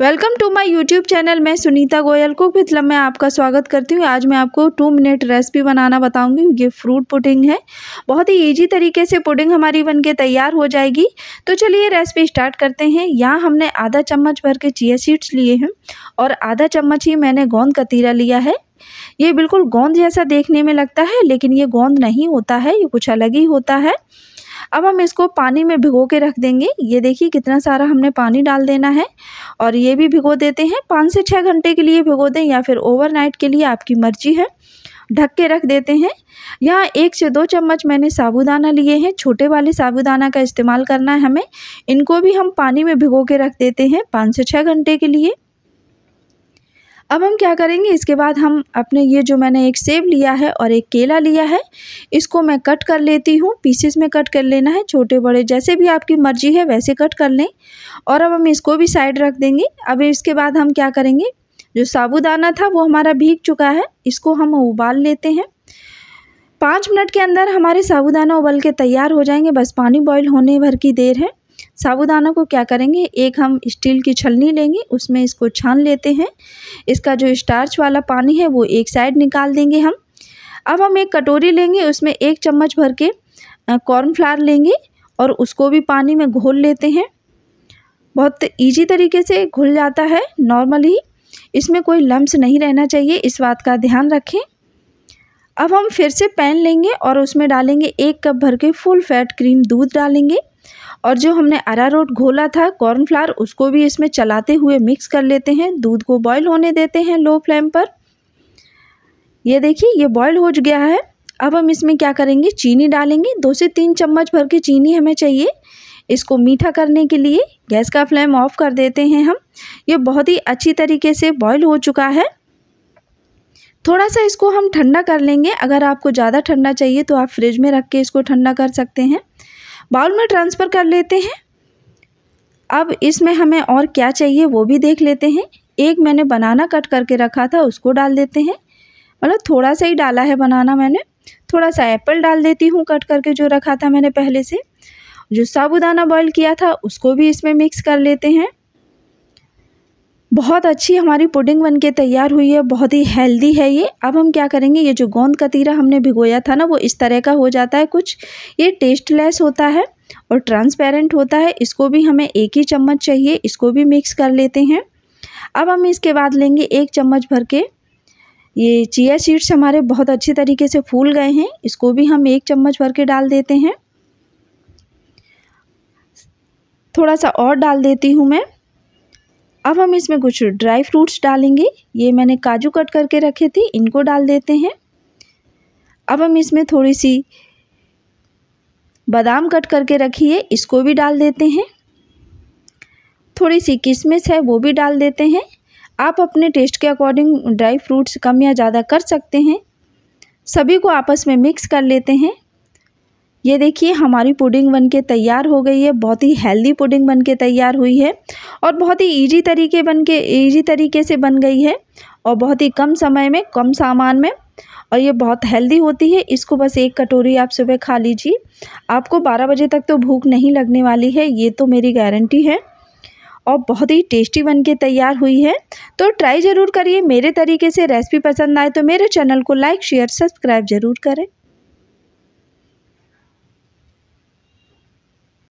welcome to my YouTube channel मैं Sunita Goyal cook with में आपका स्वागत करती हूँ आज मैं आपको टू मिनट रेसिपी बनाना बताऊँगी ये फ्रूट पुडिंग है बहुत ही इजी तरीके से पुडिंग हमारी बनके तैयार हो जाएगी तो चलिए रेसिपी स्टार्ट करते हैं यहाँ हमने आधा चम्मच भर के चिया सीड्स लिए हैं और आधा चम्मच ही मैंने गोंद कतीरा लिया है ये बिल्कुल गोंद जैसा देखने में लगता है लेकिन ये गोंद नहीं होता है ये कुछ अलग ही होता है अब हम इसको पानी में भिगो के रख देंगे ये देखिए कितना सारा हमने पानी डाल देना है और ये भी भिगो देते हैं पाँच से छः घंटे के लिए भिगो दें या फिर ओवरनाइट के लिए आपकी मर्जी है ढक के रख देते हैं यहाँ एक से दो चम्मच मैंने साबुदाना लिए हैं छोटे वाले साबुदाना का इस्तेमाल करना है हमें इनको भी हम पानी में भिगो के रख देते हैं पाँच से छः घंटे के लिए अब हम क्या करेंगे इसके बाद हम अपने ये जो मैंने एक सेब लिया है और एक केला लिया है इसको मैं कट कर लेती हूँ पीसेस में कट कर लेना है छोटे बड़े जैसे भी आपकी मर्ज़ी है वैसे कट कर लें और अब हम इसको भी साइड रख देंगे अब इसके बाद हम क्या करेंगे जो साबुदाना था वो हमारा भीग चुका है इसको हम उबाल लेते हैं पाँच मिनट के अंदर हमारे साबुदाना उबल के तैयार हो जाएंगे बस पानी बॉईल होने भर की देर है साबूदाना को क्या करेंगे एक हम स्टील की छलनी लेंगे उसमें इसको छान लेते हैं इसका जो स्टार्च वाला पानी है वो एक साइड निकाल देंगे हम अब हम एक कटोरी लेंगे उसमें एक चम्मच भर के कॉर्नफ्लावर लेंगे और उसको भी पानी में घोल लेते हैं बहुत ईजी तरीके से घुल जाता है नॉर्मली इसमें कोई लम्स नहीं रहना चाहिए इस बात का ध्यान रखें अब हम फिर से पैन लेंगे और उसमें डालेंगे एक कप भर के फुल फैट क्रीम दूध डालेंगे और जो हमने अरारोट घोला था कॉर्नफ्लावर उसको भी इसमें चलाते हुए मिक्स कर लेते हैं दूध को बॉईल होने देते हैं लो फ्लेम पर ये देखिए ये बॉईल हो गया है अब हम इसमें क्या करेंगे चीनी डालेंगे दो से तीन चम्मच भर के चीनी हमें चाहिए इसको मीठा करने के लिए गैस का फ्लेम ऑफ कर देते हैं हम ये बहुत ही अच्छी तरीके से बॉयल हो चुका है थोड़ा सा इसको हम ठंडा कर लेंगे अगर आपको ज़्यादा ठंडा चाहिए तो आप फ्रिज में रख के इसको ठंडा कर सकते हैं बाउल में ट्रांसफ़र कर लेते हैं अब इसमें हमें और क्या चाहिए वो भी देख लेते हैं एक मैंने बनाना कट करके रखा था उसको डाल देते हैं मतलब थोड़ा सा ही डाला है बनाना मैंने थोड़ा सा एप्पल डाल देती हूँ कट करके जो रखा था मैंने पहले से जो साबुदाना बॉईल किया था उसको भी इसमें मिक्स कर लेते हैं बहुत अच्छी हमारी पुडिंग बनके तैयार हुई है बहुत ही हेल्दी है ये अब हम क्या करेंगे ये जो गोंद कतीरा हमने भिगोया था ना वो इस तरह का हो जाता है कुछ ये टेस्टलेस होता है और ट्रांसपेरेंट होता है इसको भी हमें एक ही चम्मच चाहिए इसको भी मिक्स कर लेते हैं अब हम इसके बाद लेंगे एक चम्मच भर के ये चिया सीड्स हमारे बहुत अच्छे तरीके से फूल गए हैं इसको भी हम एक चम्मच भर के डाल देते हैं थोड़ा सा और डाल देती हूँ मैं अब हम इसमें कुछ ड्राई फ्रूट्स डालेंगे ये मैंने काजू कट करके रखे थे इनको डाल देते हैं अब हम इसमें थोड़ी सी बादाम कट करके रखी है इसको भी डाल देते हैं थोड़ी सी किशमिश है वो भी डाल देते हैं आप अपने टेस्ट के अकॉर्डिंग ड्राई फ्रूट्स कम या ज़्यादा कर सकते हैं सभी को आपस में मिक्स कर लेते हैं ये देखिए हमारी पुडिंग बनके तैयार हो गई है बहुत ही हेल्दी पुडिंग बनके तैयार हुई है और बहुत ही ईजी तरीके बन के ईजी तरीके से बन गई है और बहुत ही कम समय में कम सामान में और ये बहुत हेल्दी होती है इसको बस एक कटोरी आप सुबह खा लीजिए आपको 12 बजे तक तो भूख नहीं लगने वाली है ये तो मेरी गारंटी है और बहुत ही टेस्टी बन के तैयार हुई है तो ट्राई ज़रूर करिए मेरे तरीके से रेसिपी पसंद आए तो मेरे चैनल को लाइक शेयर सब्सक्राइब ज़रूर करें